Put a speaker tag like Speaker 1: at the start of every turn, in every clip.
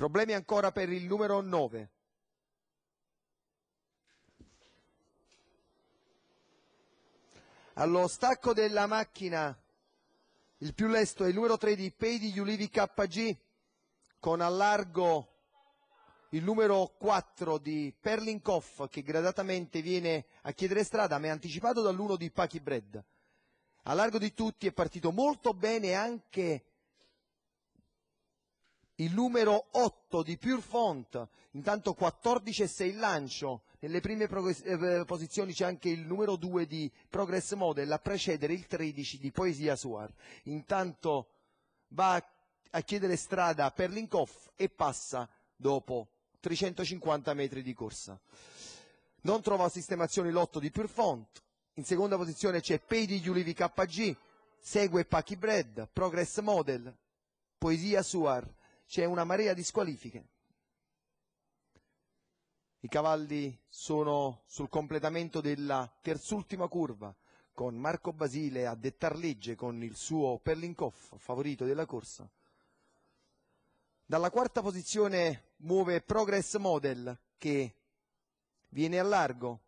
Speaker 1: Problemi ancora per il numero 9. Allo stacco della macchina il più lesto è il numero 3 di di Ulivi KG con allargo il numero 4 di Perlinkoff che gradatamente viene a chiedere strada ma è anticipato dall'uno di Pachi Bread. Allargo di tutti è partito molto bene anche il numero 8 di Pure Font, intanto 14 e 6 lancio, nelle prime eh, eh, posizioni c'è anche il numero 2 di Progress Model, a precedere il 13 di Poesia Suar. Intanto va a, chiedere strada per Linkoff e passa dopo 350 metri di corsa. Non trova sistemazioni l'8 di Pure Font, in seconda posizione c'è Pei di Giulivi KG, segue Pachi Bread, Progress Model, Poesia Suar, c'è una marea di squalifiche. I cavalli sono sul completamento della terzultima curva con Marco Basile a dettar legge con il suo Perlinkoff favorito della corsa. Dalla quarta posizione muove Progress Model che viene a largo,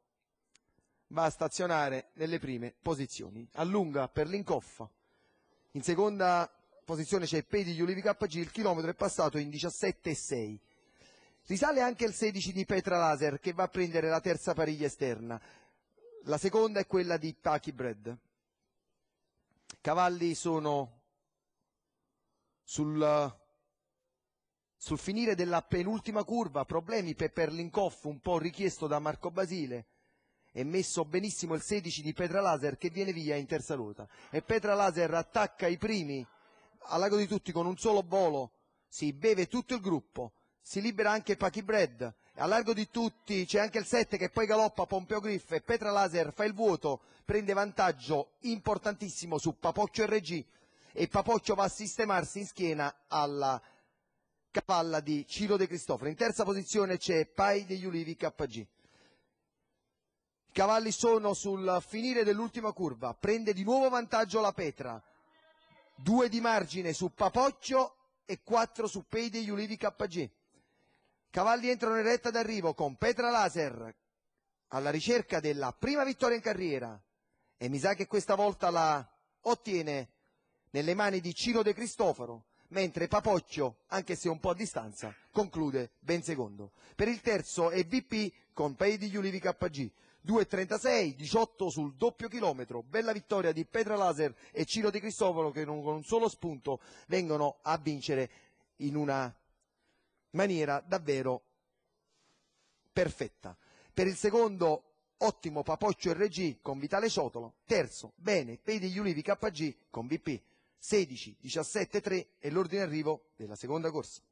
Speaker 1: va a stazionare nelle prime posizioni, allunga Perlinkoff. In seconda posizione c'è Pedi di Ulivi KG, il chilometro è passato in 17,6. Risale anche il 16 di Petra Laser che va a prendere la terza pariglia esterna. La seconda è quella di Taki Bread. Cavalli sono sul, sul finire della penultima curva, problemi per Perlinkoff un po' richiesto da Marco Basile è messo benissimo il 16 di Petra Laser che viene via in terza ruota e Petra Laser attacca i primi al Lago di Tutti con un solo volo si beve tutto il gruppo, si libera anche Pachi Bread, al largo di tutti c'è anche il 7 che poi galoppa Pompeo Griff e Petra Laser fa il vuoto, prende vantaggio importantissimo su Papoccio RG e Papoccio va a sistemarsi in schiena alla cavalla di Ciro De Cristoforo. In terza posizione c'è Pai degli Ulivi KG. I cavalli sono sul finire dell'ultima curva, prende di nuovo vantaggio la Petra, due di margine su Papoccio e quattro su Pei Ulivi KG. Cavalli entrano in retta d'arrivo con Petra Laser alla ricerca della prima vittoria in carriera e mi sa che questa volta la ottiene nelle mani di Ciro De Cristoforo, mentre Papoccio, anche se un po' a distanza, conclude ben secondo. Per il terzo è VP con Pei Ulivi KG. 2.36, 18 sul doppio chilometro, bella vittoria di Petra Laser e Ciro Di Cristoforo che con un solo spunto vengono a vincere in una maniera davvero perfetta. Per il secondo ottimo Papoccio RG con Vitale Ciotolo, terzo bene Pedi degli Ulivi KG con BP 16, 17, 3 è l'ordine arrivo della seconda corsa.